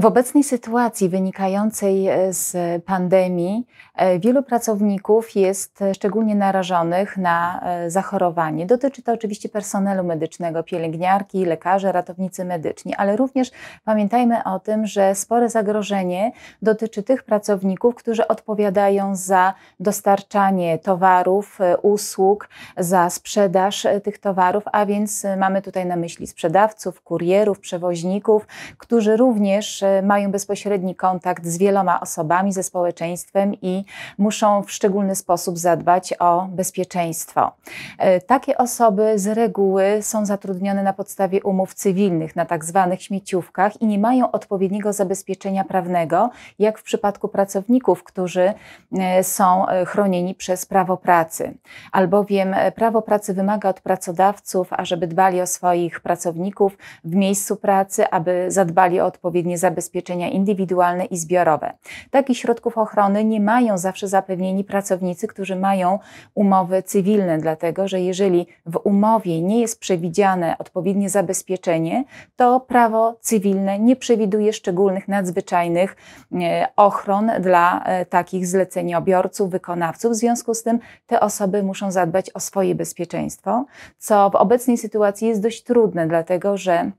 W obecnej sytuacji wynikającej e, z pandemii e, wielu pracowników jest e, szczególnie narażonych na zachorowanie. Dotyczy to oczywiście personelu medycznego, pielęgniarki, lekarze, ratownicy medyczni, ale również pamiętajmy o tym, że spore zagrożenie dotyczy tych pracowników, którzy odpowiadają za dostarczanie towarów, usług, za sprzedaż tych towarów, a więc mamy tutaj na myśli sprzedawców, kurierów, przewoźników, którzy również mają bezpośredni kontakt z wieloma osobami, ze społeczeństwem i muszą w szczególny sposób zadbać o bezpieczeństwo. E, takie osoby z reguły są zatrudnione na podstawie umów cywilnych, na tak zwanych śmieciówkach i nie mają odpowiedniego zabezpieczenia prawnego, jak w przypadku pracowników, którzy e, są e, chronieni przez prawo pracy. Albowiem prawo pracy wymaga od pracodawców, ażeby dbali o swoich pracowników w miejscu pracy, aby zadbali o odpowiednie zabezpieczenie zabezpieczenia indywidualne i zbiorowe. Takich środków ochrony nie mają zawsze zapewnieni pracownicy, którzy mają umowy cywilne, dlatego że jeżeli w umowie nie jest przewidziane odpowiednie zabezpieczenie, to prawo cywilne nie przewiduje szczególnych nadzwyczajnych e, ochron dla e, takich zleceniobiorców, wykonawców. W związku z tym te osoby muszą zadbać o swoje bezpieczeństwo, co w obecnej sytuacji jest dość trudne, dlatego że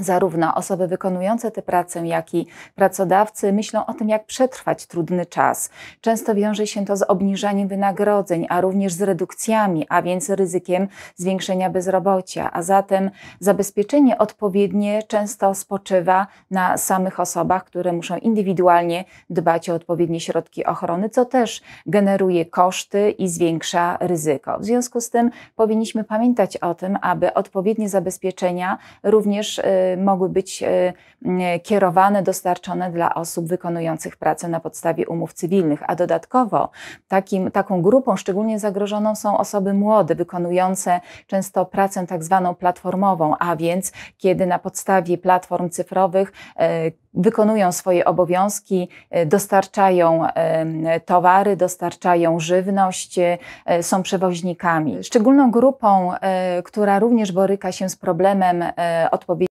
zarówno osoby wykonujące tę pracę, jak i pracodawcy myślą o tym, jak przetrwać trudny czas. Często wiąże się to z obniżaniem wynagrodzeń, a również z redukcjami, a więc ryzykiem zwiększenia bezrobocia, a zatem zabezpieczenie odpowiednie często spoczywa na samych osobach, które muszą indywidualnie dbać o odpowiednie środki ochrony, co też generuje koszty i zwiększa ryzyko. W związku z tym powinniśmy pamiętać o tym, aby odpowiednie zabezpieczenia również y, mogły być e, kierowane, dostarczone dla osób wykonujących pracę na podstawie umów cywilnych. A dodatkowo takim, taką grupą szczególnie zagrożoną są osoby młode, wykonujące często pracę tak zwaną platformową, a więc kiedy na podstawie platform cyfrowych e, wykonują swoje obowiązki, e, dostarczają towary, dostarczają żywność, są przewoźnikami. Szczególną grupą, która również boryka się z problemem odpowiedzi,